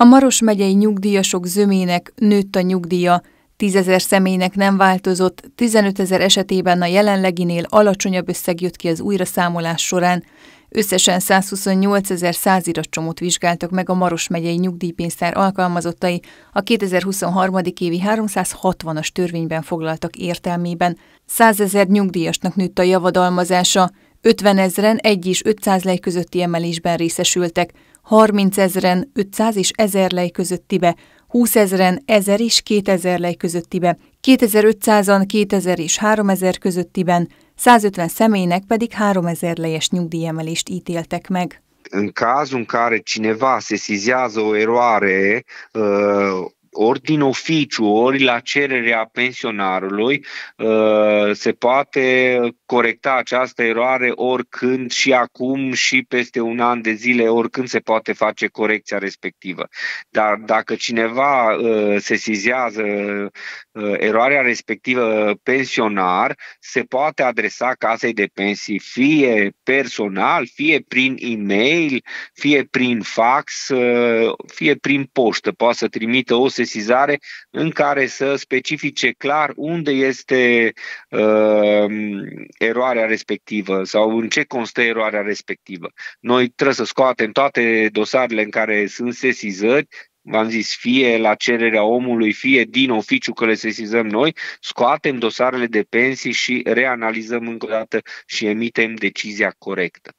A Maros megyei nyugdíjasok zömének nőtt a nyugdíja, tízezer személynek nem változott, 15 ezer esetében a jelenleginél alacsonyabb összeg jött ki az újraszámolás során. Összesen 128 ezer iratcsomót vizsgáltak meg a Maros megyei nyugdíjpénztár alkalmazottai a 2023. évi 360-as törvényben foglaltak értelmében. 100 ezer nyugdíjasnak nőtt a javadalmazása, 50 ezeren egy és 500 lej közötti emelésben részesültek, 30 ezeren 500 és 1000 lej közöttibe, 20 ezeren 1000 és 2000 lej közöttibe, 2500-an 2000 és 3000 közöttiben, 150 személynek pedig 3000 lejes nyugdíjemelést ítéltek meg. În cazul în care cineva sesizează o eroare, ori din oficiu, ori la cererea pensionarului, uh, se poate corecta această eroare oricând și acum și peste un an de zile, oricând se poate face corecția respectivă. Dar dacă cineva uh, sesizează uh, eroarea respectivă pensionar, se poate adresa casei de pensii fie personal, fie prin e-mail, fie prin fax, fie prin poștă. Poate să trimită o sesiune sesizare în care să specifice clar unde este uh, eroarea respectivă sau în ce constă eroarea respectivă. Noi trebuie să scoatem toate dosarele în care sunt sesizări, v-am zis, fie la cererea omului, fie din oficiu că le sesizăm noi, scoatem dosarele de pensii și reanalizăm încă o dată și emitem decizia corectă.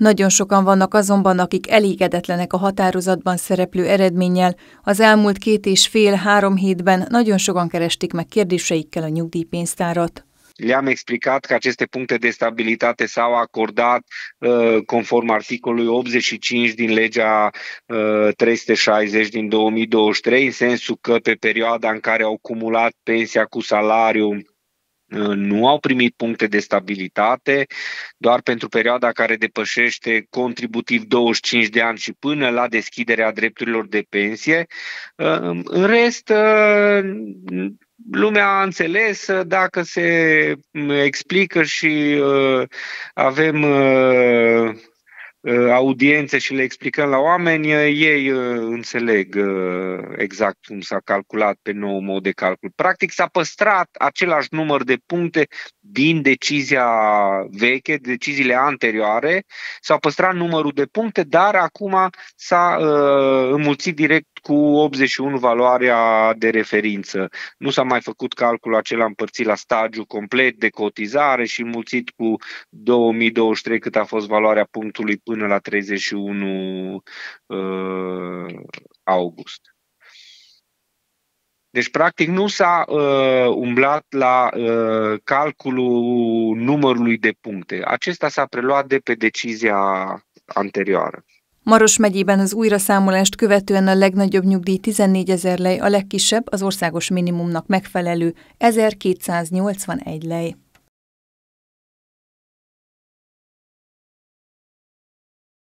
Nagyon sokan vannak azonban, akik elégedetlenek a határozatban szereplő eredménnyel. Az elmúlt két és fél-három hétben nagyon sokan keresték meg kérdéseikkel a nyugdíjpénztárat. Le-am explicat că aceste puncte de stabilitate s-au acordat uh, conform articolului 85 din legea 360 uh, din 2023, în sensul că pe perioada în care au cumulat pensia cu salariul nu au primit puncte de stabilitate doar pentru perioada care depășește contributiv 25 de ani și până la deschiderea drepturilor de pensie. În rest, lumea a înțeles dacă se explică și avem Uh, audiențe și le explicăm la oameni, uh, ei uh, înțeleg exact cum s-a calculat pe nou mod de calcul. Practic s-a păstrat același număr de puncte din decizia veche, deciziile anterioare, s-a păstrat numărul de puncte, dar acum s-a înmulțit direct cu 81 valoarea de referință. Nu s-a mai făcut calculul acela împărțit la stagiu complet de cotizare și mulțit cu 2023 cât a fost valoarea punctului până la 31 uh, august. Deci, practic, nu s-a uh, umblat la uh, calculul numărului de puncte. Acesta s-a preluat de pe decizia anterioară. Maros megyében az újraszámolást követően a legnagyobb nyugdíj 14 ezer lej, a legkisebb az országos minimumnak megfelelő 1281 lej.